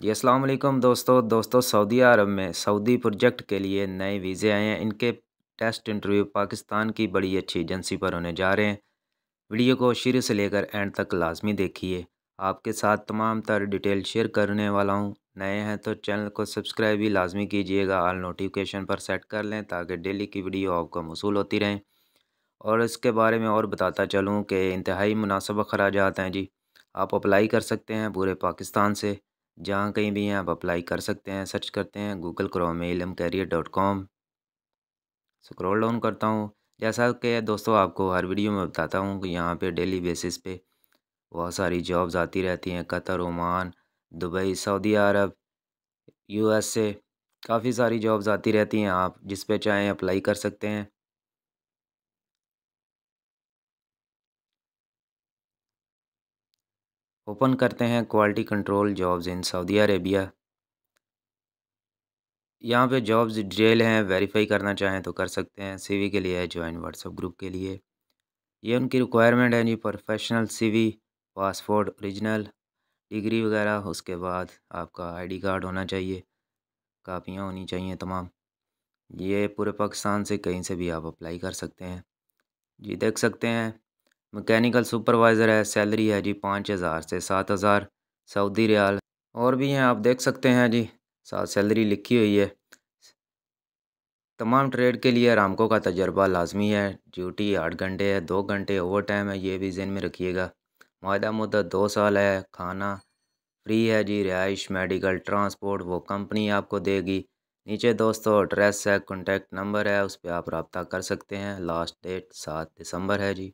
जी अस्सलाम वालेकुम दोस्तों दोस्तों सऊदी अरब में सऊदी प्रोजेक्ट के लिए नए वीज़े आए हैं इनके टेस्ट इंटरव्यू पाकिस्तान की बड़ी अच्छी एजेंसी पर होने जा रहे हैं वीडियो को शुरू से लेकर एंड तक लाजमी देखिए आपके साथ तमाम तर डिटेल शेयर करने वाला हूँ नए हैं तो चैनल को सब्सक्राइब भी लाजमी कीजिएगा आल नोटिफिकेशन पर सेट कर लें ताकि डेली की वीडियो आपको मौसू होती रहें और इसके बारे में और बताता चलूँ कि इंतहाई मुनासब अखराज हैं जी आप अप्लाई कर सकते हैं पूरे पाकिस्तान से जहाँ कहीं भी हैं आप अप्लाई कर सकते हैं सर्च करते हैं गूगल क्रोम में Alam career dot com scroll down करता हूँ जैसा कि दोस्तों आपको हर वीडियो में बताता हूँ कि यहाँ पे डेली बेसिस पे बहुत सारी जॉब्स आती रहती हैं Qatar Oman Dubai Saudi Arab USA काफ़ी सारी जॉब्स आती रहती हैं आप जिस पे चाहें अप्लाई कर सकते हैं ओपन करते हैं quality control jobs in Saudi Arabia यहाँ पे जॉब्स डिटेल हैं वेरीफाई करना चाहें तो कर सकते हैं सीवी के लिए ज्वाइन व्हाट्सअप ग्रुप के लिए ये उनकी रिक्वायरमेंट है जी professional CV passport original degree वगैरह उसके बाद आपका आईडी कार्ड होना चाहिए कापियाँ होनी चाहिए तमाम ये पूरे पाकिस्तान से कहीं से भी आप अप्लाई कर सकते हैं जी देख सकते हैं मैकेनिकल सुपरवाइज़र है सैलरी है जी पाँच हज़ार से सात हज़ार सऊदी रियाल और भी हैं आप देख सकते हैं जी साथ सैलरी लिखी हुई है तमाम ट्रेड के लिए रामको का तजर्बा लाजमी है ड्यूटी आठ घंटे है दो घंटे ओवर टाइम है ये भी जेन में रखिएगा माहा मुद्दत दो साल है खाना फ्री है जी रिहाइश मेडिकल ट्रांसपोर्ट वो कंपनी आपको देगी नीचे दोस्तों एड्रेस है कॉन्टैक्ट नंबर है उस पर आप रबता कर सकते हैं लास्ट डेट सात दिसंबर है जी